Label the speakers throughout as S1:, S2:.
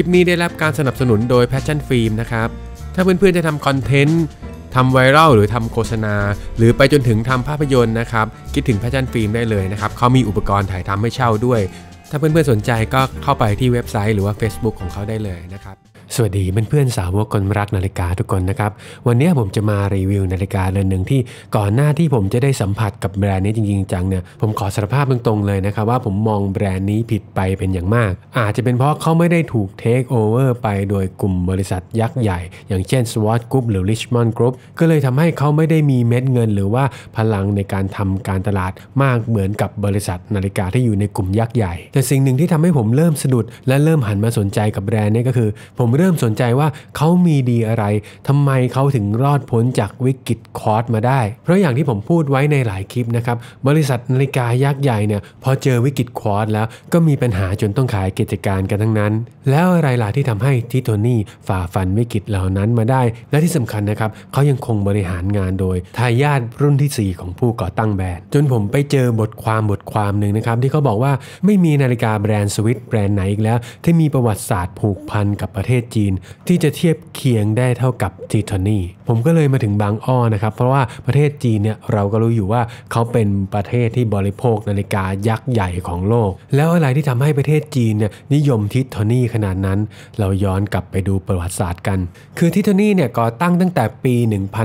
S1: ลิปนี้ได้รับการสนับสนุนโดย Passion Film นะครับ ถ้าเพื่อนๆ จะทำคอนเทนต์ทำไวรัลหรือทำโฆษณา หรือไปจนถึงทำภาพยนตร์นะครับ คิดถึง Passion Film ได้เลยนะครับ เขามีอุปกรณ์ถ่ายทำให้เช่าด้วย ถ้าเพื่อนๆ สนใจก็เข้าไปที่เว็บไซต์หรือว่า Facebook ของเขาได้เลยนะครับสวัสดีเพื่อนเพื่อนสาวกคนรักนาฬิกาทุกคนนะครับ วันนี้ผมจะมารีวิวนาฬิกาเรือนหนึ่งที่ ก่อนหน้าที่ผมจะได้สัมผัสกับแบรนด์นี้จริงๆจังเนี่ยผมขอสารภาพตรงๆเลยนะครับว่าผมมองแบรนด์นี้ผิดไปเป็นอย่างมาก อาจจะเป็นเพราะเขาไม่ได้ถูกเทคโอเวอร์ไปโดยกลุ่มบริษัทยักษ์ใหญ่ อย่างเช่น s w a t กร Group หรือ Richmond Group ก็เลยทำให้เขาไม่ได้มีเม็ดเงิน หรือว่าพลังในการทำการตลาดมากเหมือนกับบริษัทนาฬิกาที่อยู่ในกลุ่มยักษ์ใหญ่ แต่สิ่งหนึ่งที่ทำให้ผมเริ่มสะดุด และเริ่มหันมาสนใจกับแบรนด์นี้ก็คือ ผมเริ่มสนใจว่าเขามีดีอะไร ทำไมเขาถึงรอดพ้นจากวิกฤตคอร์สมาได้ เพราะอย่างที่ผมพูดไว้ในหลายคลิปนะครับ บริษัทนาฬิกายักษ์ใหญ่เนี่ยพอเจอวิกฤตคอร์สแล้วก็มีปัญหาจนต้องขายกิจการกันทั้งนั้น แล้วอะไรล่ะที่ทำให้ทิโทนี่ฝ่าฟันวิกฤตเหล่านั้นมาได้ และที่สำคัญนะครับเขายังคงบริหารงานโดยทายาทรุ่นที่ 4 ของผู้ก่อตั้งแบรนด์ จนผมไปเจอบทความบทความหนึ่งนะครับที่เขาบอกว่าไม่มีนาฬิกาแบรนด์สวิตแบรนด์ไหนอีกแล้วที่มีประวัติศาสตร์ผูกพันกับประเทศจีนที่จะเทียบเคียงได้เท่ากับทิทานีผมก็เลยมาถึงบางอ้อนะครับ เพราะว่าประเทศจีนเนี่ยเราก็รู้อยู่ว่าเขาเป็นประเทศที่บริโภคนาฬิกายักษ์ใหญ่ของโลก แล้วอะไรที่ทำให้ประเทศจีนเนี่ยนิยมทิทโทนี่ขนาดนั้น เราย้อนกลับไปดูประวัติศาสตร์กัน คือทิทโทนี่เนี่ยก่อตั้งตั้งแต่ปี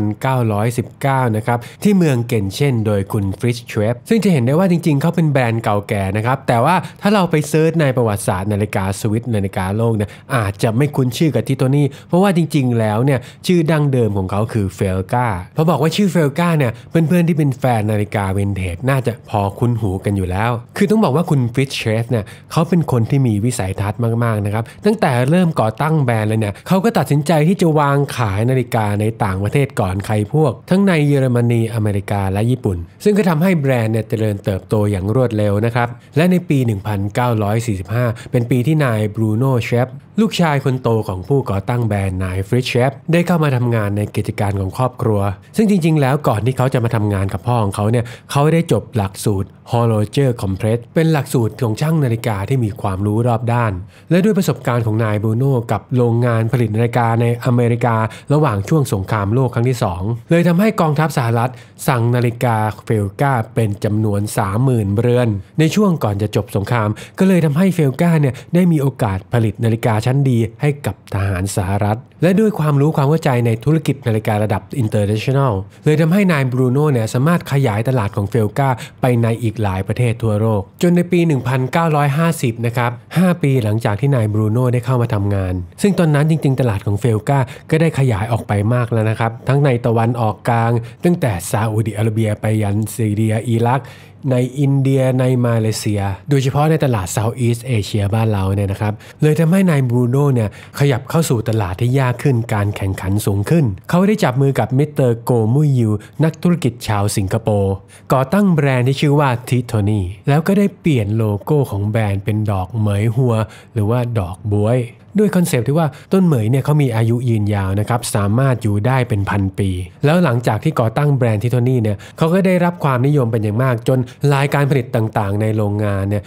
S1: 1919 นะครับที่เมืองเกนเช่นโดยคุณฟริชเชฟซึ่งจะเห็นได้ว่าจริง ๆเขาเป็นแบรนด์เก่าแก่นะครับแต่ว่าถ้าเราไปเซิร์ชในประวัติศาสตร์นาฬิกาสวิตนาฬิกาโลกเนี่ยอาจจะไม่คุ้นชื่อกับทิทโทนี่เพราะว่าจริง ๆแล้วเนี่ยชื่อดั้งเดิมของเขาเขาคือเฟลกาพอบอกว่าชื่อเฟลกาเนี่ยเพื่อนๆที่เป็นแฟนนาฬิกาเวนเทจน่าจะพอคุ้นหูกันอยู่แล้ว คือต้องบอกว่าคุณฟิชเชสเนี่ยเขาเป็นคนที่มีวิสัยทัศน์มากๆนะครับตั้งแต่เริ่มก่อตั้งแบรนด์เลยเนี่ยเขาก็ตัดสินใจที่จะวางขายนาฬิกาในต่างประเทศก่อนใครพวก ทั้งในเยอรมนีอเมริกาและญี่ปุ่น ซึ่งก็ทำให้แบรนด์เนี่ยเจริญเติบโตอย่างรวดเร็วนะครับและในปี 1945 เป็นปีที่นายบรูโน่เชฟลูกชายคนโตของผู้ก่อตั้งแบรนด์นายฟริชเชฟได้เข้ามาทำงานในกิจการของครอบครัว ซึ่งจริงๆแล้วก่อนที่เขาจะมาทำงานกับพ่อของเขาเนี่ยเขาได้จบหลักสูตร h o โ l o g e r Compress เป็นหลักสูตรของช่างนาฬิกาที่มีความรู้รอบด้าน และด้วยประสบการณ์ของนายบูโน่กับโรงงานผลิตนาฬิกาในอเมริกา ระหว่างช่วงสงครามโลกครั้งที่ 2 เลยทำให้กองทัพสหรัฐสั่งนาฬิกาเฟลกาเป็นจำนวน30,000เรือนในช่วงก่อนจะจบสงครามก็เลยทำให้เฟลกาเนี่ยได้มีโอกาสผลิตนาฬิกาชั้นดีให้กับทหารสหรัฐ และด้วยความรู้ความเข้าใจในธุรกิจนาฬิการะดับอินเตอร์เนชั่นแนลเลยทำให้นายบรูโน่เนี่ยสามารถขยายตลาดของเฟลกาไปในอีกหลายประเทศทั่วโลก จนในปี 1950 นะครับ 5 ปีหลังจากที่นายบรูโน่ได้เข้ามาทำงาน ซึ่งตอนนั้นจริงๆ ตลาดของเฟลกาก็ได้ขยายออกไปมากแล้วนะครับ ทั้งในตะวันออกกลาง ตั้งแต่ซาอุดิอาระเบีย ไปยันซีเรีย อิรักในอินเดียในมาเลเซีย โดยเฉพาะในตลาดเซาท์อีสต์เอเชียบ้านเราเนี่ยนะครับเลยทำให้นายบรูโน่เนี่ย ขยับเข้าสู่ตลาดที่ยากขึ้นการแข่งขันสูงขึ้น เขาได้จับมือกับมิสเตอร์โกมุยยูนักธุรกิจชาวสิงคโปร์ก่อตั้งแบรนด์ที่ชื่อว่าทิโทนี่แล้วก็ได้เปลี่ยนโลโก้ของแบรนด์เป็นดอกเหมยหัวหรือว่าดอกบวยด้วยคอนเซปต์ที่ว่าต้นเหมยเนี่ยเขามีอายุยืนยาวนะครับ สามารถอยู่ได้เป็นพัน ปี แล้วหลังจากที่ก่อตั้งแบรนด์ทิโทนี่เนี่ยเขาก็ได้รับความนิยมเป็นอย่างมาก จนรายการผลิตต่างๆ ในโรงงานเนี่ย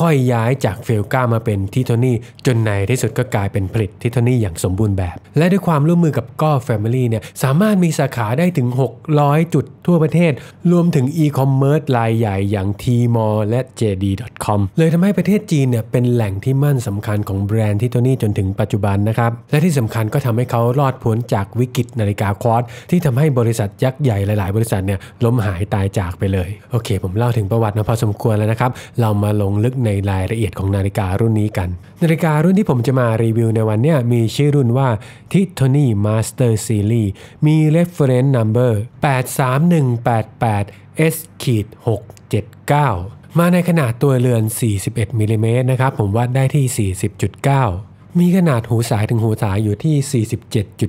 S1: ค่อยๆย้ายจากเฟลก้ามาเป็นทิโทนี่จนในที่สุดก็กลายเป็นผลิตทิโทนี่อย่างสมบูรณ์แบบ และด้วยความร่วมมือกับก้อแฟมิลี่เนี่ยสามารถมีสาขาได้ถึง 600 จุดทั่วประเทศรวมถึงอีคอมเมิร์ซรายใหญ่อย่างทมอลและ JD.com เลยทำให้ประเทศจีนเนี่ยเป็นแหล่งที่มั่นสำคัญของแบรนด์ทิโทนี่จนนถึงปัจจุบันนะครับ และที่สำคัญก็ทำให้เขารอดพ้นจากวิกฤตนาฬิกาควอตที่ทำให้บริษัทยักษ์ใหญ่หลาย ๆบริษัทเนี่ยล้มหายตายจากไปเลยโอเค ผมเล่าถึงประวัตินะพอสมควรแล้วนะครับ เรามาลงลึกในรายละเอียดของนาฬิการุ่นนี้กัน นาฬิการุ่นที่ผมจะมารีวิวในวันนี้มีชื่อรุ่นว่า t i t o n า Master Series มี reference number 83188 S ขีด679มาในขนาดตัวเรือน41มิลิเมตรนะครับผมวัดได้ที่ 40.9มีขนาดหูสายถึงหูสายอยู่ที่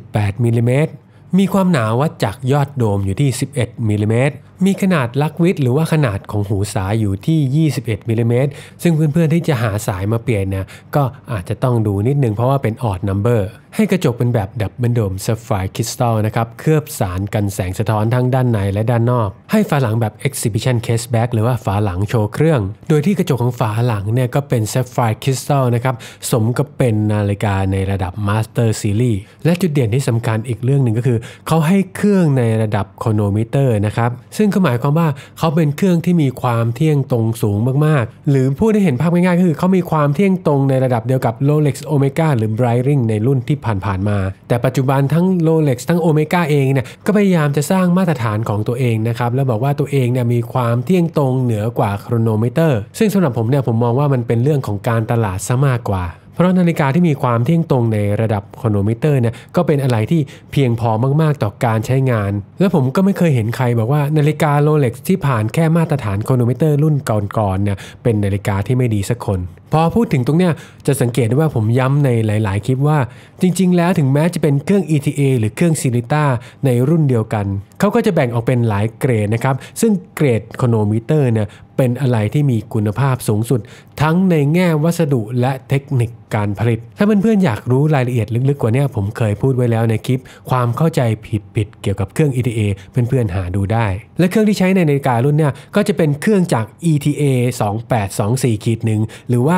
S1: 47.8 มิลลิเมตรมีความหนาวัดจากยอดโดมอยู่ที่ 11 มิลิเมตร มีขนาดลักวิดหรือว่าขนาดของหูสายอยู่ที่ 21 มิลิเมตร ซึ่งเพื่อนๆที่จะหาสายมาเปลี่ยนเนี่ยก็อาจจะต้องดูนิดนึงเพราะว่าเป็นออดนัมเบอร์ ให้กระจกเป็นแบบดับเบิลโดมซัฟไฟคริสตัลนะครับเคลือบสารกันแสงสะท้อนทั้งด้านในและด้านนอก ให้ฝาหลังแบบ Exhibition Case Back หรือว่าฝาหลังโชว์เครื่อง โดยที่กระจกของฝาหลังเนี่ยก็เป็นซัฟไฟคริสตัลนะครับสมกับเป็นนาฬิกาในระดับ Master Series และจุดเด่นที่สำคัญอีกเรื่องหนึ่งก็คืเขาให้เครื่องในระดับโคโนมิเตอร์นะครับ ซึ่งก็หมายความว่าเขาเป็นเครื่องที่มีความเที่ยงตรงสูงมากๆ หรือพูดให้เห็นภาพง่ายๆก็คือ เขามีความเที่ยงตรงในระดับเดียวกับ Rolex Omega หรือ Breitling ในรุ่นที่ผ่าน ๆ มา แต่ปัจจุบันทั้ง Rolex ทั้ง Omega เองเนี่ยก็พยายามจะสร้างมาตรฐานของตัวเองนะครับ แล้วบอกว่าตัวเองเนี่ยมีความเที่ยงตรงเหนือกว่าโครโนมิเตอร์ซึ่งสำหรับผมเนี่ยผมมองว่ามันเป็นเรื่องของการตลาดซะมากกว่าเพราะนาฬิกาที่มีความเที่ยงตรงในระดับอคโนมิเตอร์เนี่ยก็เป็นอะไรที่เพียงพอมากๆต่อการใช้งาน และผมก็ไม่เคยเห็นใครบอกว่านาฬิกาโรเล็กซ์ที่ผ่านแค่มาตรฐานอคโนมิเตอร์รุ่นก่อนๆเนี่ยเป็นนาฬิกาที่ไม่ดีสักคน พอพูดถึงตรงเนี้ยจะสังเกตได้ว่าผมย้ำในหลายๆ คลิปว่า จริงๆแล้วถึงแม้จะเป็นเครื่อง ETA หรือเครื่องซิลิต้าในรุ่นเดียวกันเขาก็จะแบ่งออกเป็นหลายเกรดนะครับ ซึ่งเกรดโคโนมิเตอร์เนี่ยเป็นอะไรที่มีคุณภาพสูงสุด ทั้งในแง่วัสดุและเทคนิคการผลิต ถ้าเพื่อนๆอยากรู้รายละเอียดลึกๆกว่านี้ผมเคยพูดไว้แล้วในคลิป ความเข้าใจผิดๆเกี่ยวกับเครื่อง ETA เพื่อนๆหาดูได้ และเครื่องที่ใช้ในนาฬิการุ่นเนี่ยก็จะเป็นเครื่องจาก ETA 2824-1หรือว่า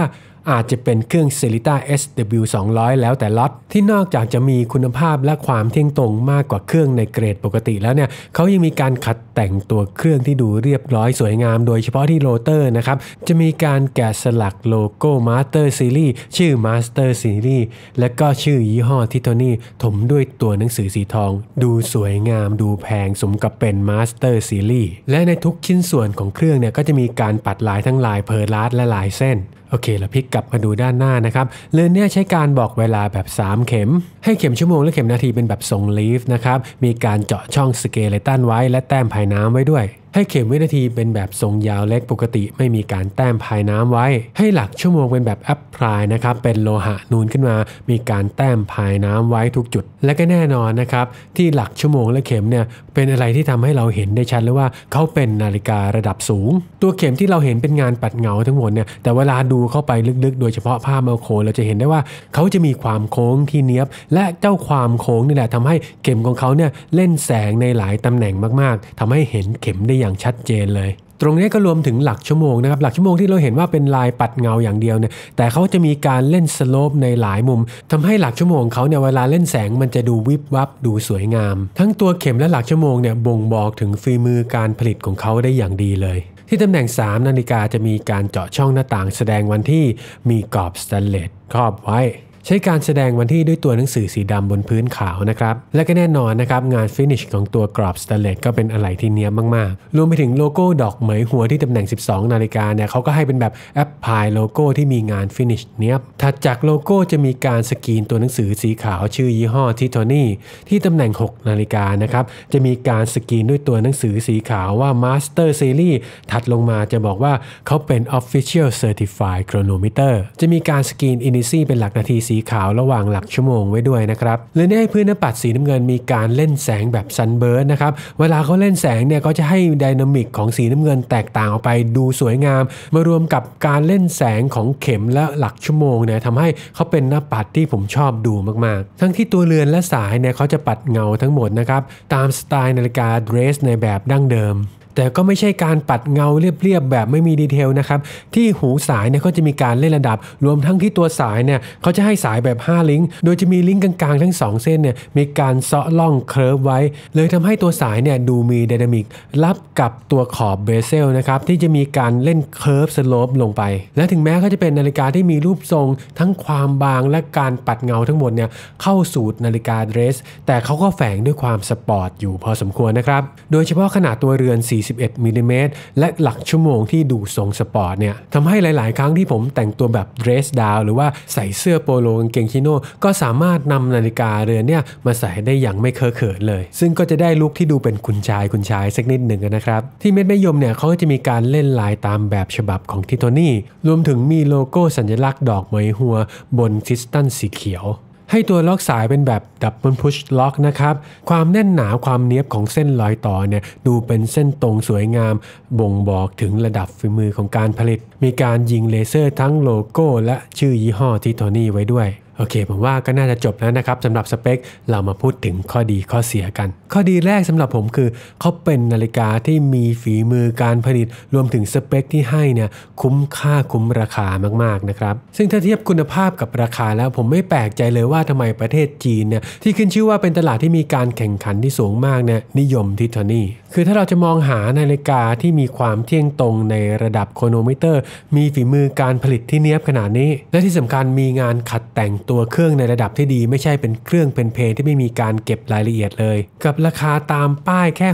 S1: อาจจะเป็นเครื่อง Celita SW 200แล้วแต่ล็อตที่นอกจากจะมีคุณภาพและความเที่ยงตรงมากกว่าเครื่องในเกรดปกติแล้วเนี่ยเขายังมีการขัดแต่งตัวเครื่องที่ดูเรียบร้อยสวยงามโดยเฉพาะที่โรเตอร์นะครับ จะมีการแกะสลักโลโก้ Master Series ชื่อ Master Series และก็ชื่อยี่ห้อทิโทนี่ถมด้วยตัวหนังสือสีทอง ดูสวยงามดูแพงสมกับเป็น Master Series และในทุกชิ้นส่วนของเครื่องเนี่ยก็จะมีการปัดลายทั้งลายเพอร์ลาสและลายเส้นโอเค เราพลิกกลับมาดูด้านหน้านะครับ เรือนเนี่ยใช้การบอกเวลาแบบ 3 เข็ม ให้เข็มชั่วโมงและเข็มนาทีเป็นแบบทรงลีฟนะครับ มีการเจาะช่องสเกเลตันไว้ และแต้มภายน้ำไว้ด้วยให้เข็มวินาทีเป็นแบบทรงยาวเล็กปกติ ไม่มีการแต้มภายน้ำไว้ ให้หลักชั่วโมงเป็นแบบแอปพลายนะครับ เป็นโลหะนูนขึ้นมา มีการแต้มภายน้ำไว้ทุกจุด และก็แน่นอนนะครับที่หลักชั่วโมงและเข็มเนี่ยเป็นอะไรที่ทำให้เราเห็นได้ชัดเลยว่าเขาเป็นนาฬิการะดับสูง ตัวเข็มที่เราเห็นเป็นงานปัดเงาทั้งหมดเนี่ยแต่เวลาดูเข้าไปลึกๆ โดยเฉพาะภาพเมลโคเราจะเห็นได้ว่าเขาจะมีความโค้งที่เนี้ยบ และเจ้าความโค้งนี่แหละทำให้เข็มของเขาเนี่ยเล่นแสงในหลายตำแหน่งมากๆทำให้เห็นเข็มได้อย่างชัดเจนเลย ตรงนี้ก็รวมถึงหลักชั่วโมงนะครับ หลักชั่วโมงที่เราเห็นว่าเป็นลายปัดเงาอย่างเดียวเนี่ย แต่เขาจะมีการเล่นสโลปในหลายมุม ทำให้หลักชั่วโมงเขาเนี่ยเวลาเล่นแสงมันจะดูวิบวับ ดูสวยงาม ทั้งตัวเข็มและหลักชั่วโมงเนี่ยบ่งบอกถึงฝีมือการผลิตของเขาได้อย่างดีเลย ที่ตำแหน่ง 3นาฬิกาจะมีการเจาะช่องหน้าต่างแสดงวันที่มีกรอบสแตนเลสครอบไว้ใช้การแสดงวันที่ด้วยตัวหนังสือสีดำบนพื้นขาวนะครับ และก็แน่นอนนะครับ งานฟินิชของตัวกรอบสเตเลตก็เป็นอะไรที่เนี้ยมากๆ รวมไปถึงโลโก้ดอกเหมยหัวที่ตำแหน่ง 12 นาฬิกาเนี่ยเขาก็ให้เป็นแบบแอปพายโลโก้ที่มีงานฟินิชเนี้ยถัดจากโลโก้จะมีการสกรีนตัวหนังสือสีขาวชื่อยี่ห้อทิโทนี่ที่ตำแหน่ง6 นาฬิกานะครับ จะมีการสกรีนด้วยตัวหนังสือสีขาวว่าสเตอร์ซีรีส์ถัดลงมาจะบอกว่าเขาเป็น Official Certified Chronometer จะมีการสกรีนอิ i ิซีเป็นหลักนาทีสีสีขาวระหว่างหลักชั่วโมงไว้ด้วยนะครับเลย้ให้พื้นหน้าปัดสีน้ำเงินมีการเล่นแสงแบบซันเบิร์ดนะครับ เวลาเขาเล่นแสงเนี่ยก็จะให้ดินามิกของสีน้ำเงินแตกต่างออกไปดูสวยงาม มารวมกับการเล่นแสงของเข็มและหลักชั่วโมงเนี่ยทำให้เขาเป็นหน้าปัดที่ผมชอบดูมาก ๆ ทั้งที่ตัวเรือนและสายเนี่ยเขาจะปัดเงาทั้งหมดนะครับตามสไตล์นาฬิกาเดรสในแบบดั้งเดิมแต่ก็ไม่ใช่การปัดเงาเรียบ ๆ แบบไม่มีดีเทลนะครับ ที่หูสายเนี่ยก็จะมีการเล่นระดับ รวมทั้งที่ตัวสายเนี่ยเขาจะให้สายแบบ 5 ลิงก์โดยจะมีลิงก์กลางๆ ทั้ง 2 เส้นเนี่ยมีการเซาะล่องเคลิร์ฟไว้ เลยทำให้ตัวสายเนี่ยดูมีดินามิกรับกับตัวขอบเบเซลนะครับที่จะมีการเล่นเคลิร์ฟสโลปลงไป และถึงแม้เขาจะเป็นนาฬิกาที่มีรูปทรง ทั้งความบางและการปัดเงาทั้งหมดเนี่ยเข้าสูตรนาฬิกาเดรส แต่เขาก็แฝงด้วยความสปอร์ตอยู่พอสมควรนะครับโดยเฉพาะขนาดตัวเรือน 4 41มิลิเมตรและหลักชั่วโมงที่ดูทรงสปอร์ตเนี่ยทำให้หลาย ๆ ครั้งที่ผมแต่งตัวแบบเดรสดาวหรือว่าใส่เสื้อโปโลกางเกงชิโน่ ก็สามารถนำนาฬิกาเรือนเนี่ยมาใส่ได้อย่างไม่เคอะเขินเลย ซึ่งก็จะได้ลุคที่ดูเป็นคุณชายคุณชายสักนิดหนึ่งนะครับ ที่เม็ดไม่ยมเนี่ยเขาก็จะมีการเล่นลายตามแบบฉบับของทิโทนี่รวมถึงมีโลโก้สัญลักษณ์ดอกไม้หัวบนคริสตัลสีเขียวให้ตัวล็อกสายเป็นแบบดับเบิลพุชล็อกนะครับ ความแน่นหนาความเนียบของเส้นรอยต่อเนี่ยดูเป็นเส้นตรงสวยงาม บ่งบอกถึงระดับฝีมือของการผลิต มีการยิงเลเซอร์ทั้งโลโก้และชื่อยี่ห้อที่โทนี่ไว้ด้วยโอเคผมว่าก็น่าจะจบแล้วนะครับสำหรับสเปค เรามาพูดถึงข้อดีข้อเสียกัน ข้อดีแรกสำหรับผมคือเขาเป็นนาฬิกาที่มีฝีมือการผลิตรวมถึงสเปคที่ให้เนี่ยคุ้มค่าคุ้มราคามากๆนะครับซึ่งถ้าเทียบคุณภาพกับราคาแล้วผมไม่แปลกใจเลยว่าทำไมประเทศจีนเนี่ยที่ขึ้นชื่อว่าเป็นตลาดที่มีการแข่งขันที่สูงมากเนี่ยนิยมทิทานี่คือถ้าเราจะมองหานาฬิกาที่มีความเที่ยงตรงในระดับโคโนมิเตอร์ มีฝีมือการผลิตที่เนียบขนาดนี้ และที่สำคัญมีงานขัดแต่งตัวเครื่องในระดับที่ดีไม่ใช่เป็นเครื่องเป็นเพลงที่ไม่มีการเก็บรายละเอียดเลย กับราคาตามป้ายแค่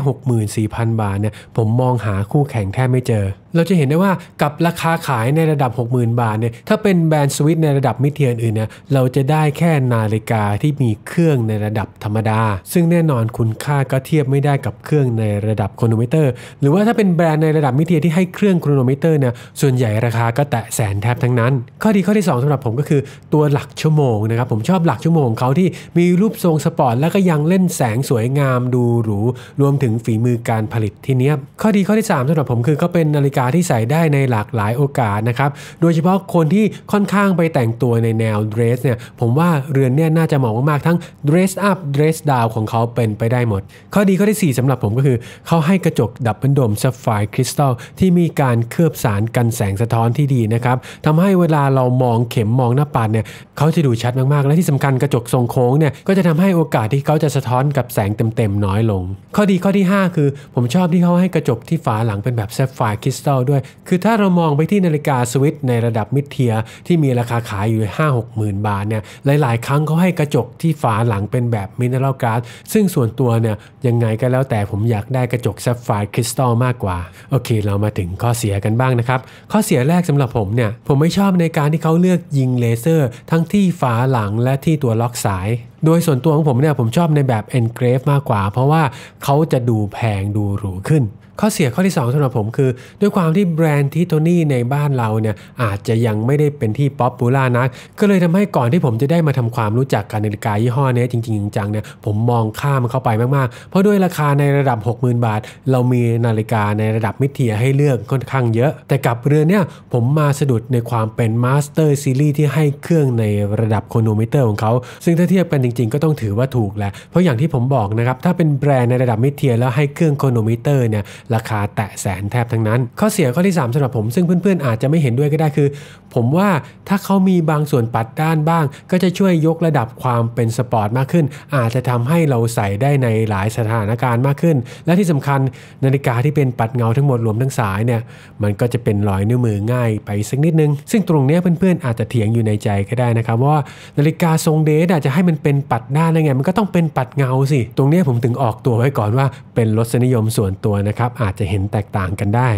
S1: 64,000 บาทเนี่ยผมมองหาคู่แข่งแทบไม่เจอเราจะเห็นได้ว่ากับราคาขายในระดับ 60,000 บาทเนี่ยถ้าเป็นแบรนด์สวิตในระดับมิเทียนอื่นเนี่ยเราจะได้แค่นาฬิกาที่มีเครื่องในระดับธรรมดา ซึ่งแน่นอนคุณค่าก็เทียบไม่ได้กับเครื่องในระดับโครโนมิเตอร์ หรือว่าถ้าเป็นแบรนด์ในระดับมิเทียที่ให้เครื่องโครโนมิเตอร์เนี่ยส่วนใหญ่ราคาก็แตะแสนแทบทั้งนั้น ข้อดีข้อที่ 2 สำหรับผมก็คือ ตัวหลักชั่วโมงนะครับผมชอบหลักชั่วโมงเขาที่มีรูปทรงสปอร์ตแล้วก็ยังเล่นแสงสวยงามดูหรูรวมถึงฝีมือการผลิตที่เนี้ยข้อดีข้อที่ 3 สำหรับผมคือก็เป็นนาฬิกาาที่ใส่ได้ในหลากหลายโอกาสนะครับ โดยเฉพาะคนที่ค่อนข้างไปแต่งตัวในแนวเดรสเนี่ย ผมว่าเรือนเนี่ยน่าจะเหมาะมากๆ ทั้งเดรสอัพเดรสดาวของเขาเป็นไปได้หมด ข้อดีข้อที่ 4 สำหรับผมก็คือ เขาให้กระจกดับเบลนดมซัฟไฟคริสตัลที่มีการเคลือบสารกันแสงสะท้อนที่ดีนะครับ ทำให้เวลาเรามองเข็มมองหน้าปัดเนี่ยเขาจะดูชัดมากๆ และที่สำคัญกระจกทรงโค้งเนี่ยก็จะทำให้โอกาสที่เขาจะสะท้อนกับแสงเต็มๆน้อยลง ข้อดีข้อที่ 5 คือ ผมชอบที่เขาให้กระจกที่ฝาหลังเป็นแบบซัฟไฟคริสตัลัลด้วยคือถ้าเรามองไปที่นาฬิกาสวิตในระดับมิดเทีย ที่มีราคาขายอยู่5 6หมื่นบาทเนี่ยหลาย ๆ ครั้งเขาให้กระจกที่ฝาหลังเป็นแบบมินเนอรัลการาดซึ่งส่วนตัวเนี่ยยังไงก็แล้วแต่ผมอยากได้กระจกแซฟไฟร์คริสตัลมากกว่า โอเค เรามาถึงข้อเสียกันบ้างนะครับ ข้อเสียแรกสำหรับผมเนี่ยผมไม่ชอบในการที่เขาเลือกยิงเลเซอร์ทั้งที่ฝาหลังและที่ตัวล็อกสายโดยส่วนตัวของผมเนี่ยผมชอบในแบบ engrave มากกว่า เพราะว่าเขาจะดูแพงดูหรูขึ้น ข้อเสียข้อที่2สำหรับผมคือ ด้วยความที่แบรนด์ทิโทนี่ในบ้านเราเนี่ยอาจจะยังไม่ได้เป็นที่ป๊อปปูล่านักก็เลยทำให้ก่อนที่ผมจะได้มาทำความรู้จักกันนาฬิกายี่ห้อนี้จริงๆจังเนี่ยผมมองข้ามเข้าไปมาก ๆ เพราะด้วยราคาในระดับ 60,000 บาท เรามีนาฬิกาในระดับมิเทียให้เลือกค่อนข้างเยอะ แต่กับเรือนเนี่ยผมมาสะดุดในความเป็นมาสเตอร์ซีรีส์ที่ให้เครื่องในระดับโคโนมิเตอร์ของเขาซึ่งถ้าเทียบกันจจริงๆก็ต้องถือว่าถูกแหละ เพราะอย่างที่ผมบอกนะครับ ถ้าเป็นแบรนด์ในระดับมิเทียแล้วให้เครื่องโคโนมิเตอร์เนี่ยราคาแตะแสนแทบทั้งนั้น ข้อเสียข้อที่ 3 สำหรับผมซึ่งเพื่อนๆอาจจะไม่เห็นด้วยก็ได้คือ ผมว่าถ้าเขามีบางส่วนปัดด้านบ้าง ก็จะช่วยยกระดับความเป็นสปอร์ตมากขึ้น อาจจะทำให้เราใส่ได้ในหลายสถานการณ์มากขึ้น และที่สำคัญนาฬิกาที่เป็นปัดเงาทั้งหมดรวมทั้งสายเนี่ยมันก็จะเป็นรอยนิ้วมือง่ายไปสักนิดนึง ซึ่งตรงนี้เพื่อนๆอาจจะเถียงอยู่ในใจก็ได้นะครับว่านาฬิกาทรงเดชอาจจะให้มันเป็นปัดหน้าได้ไง มันก็ต้องเป็นปัดเงาสิ ตรงนี้ผมถึงออกตัวไว้ก่อนว่าเป็นรสนิยมส่วนตัวนะครับ อาจจะเห็นแตกต่างกันได้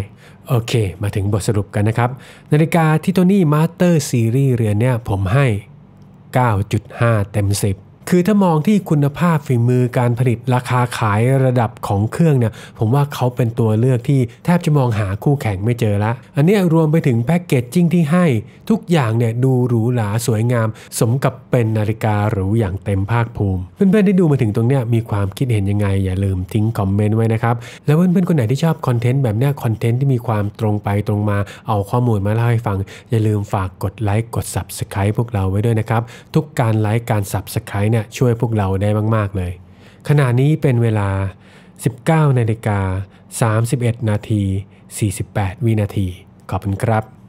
S1: โอเค มาถึงบทสรุปกันนะครับ นาฬิกาที่โตนี่มาสเตอร์ซีรีส์เรือนเนี่ยผมให้ 9.5เต็ม10คือถ้ามองที่คุณภาพฝีมือการผลิตราคาขายระดับของเครื่องเนี่ยผมว่าเขาเป็นตัวเลือกที่แทบจะมองหาคู่แข่งไม่เจอละอันนี้รวมไปถึงแพ็กเกจจิ้งที่ให้ ทุกอย่างเนี่ยดูหรูหราสวยงาม สมกับเป็นนาฬิกาหรูอย่างเต็มภาคภูมิ เพื่อนๆที่ดูมาถึงตรงเนี้ยมีความคิดเห็นยังไง อย่าลืมทิ้งคอมเมนต์ไว้นะครับแล้วเพื่อนๆคนไหนที่ชอบคอนเทนต์แบบเนี้ยคอนเทนต์ที่มีความตรงไปตรงมาเอาข้อมูลมาเล่าให้ฟังอย่าลืมฝากกดไลค์กด Subscribe พวกเราไว้ด้วยนะครับทุกการไลค์การ Subscribe เนี่ยช่วยพวกเราได้มาก ๆ เลยขณะนี้เป็นเวลา 19นาฬิกา 31 นาที 48 วินาที ขอบคุณครับ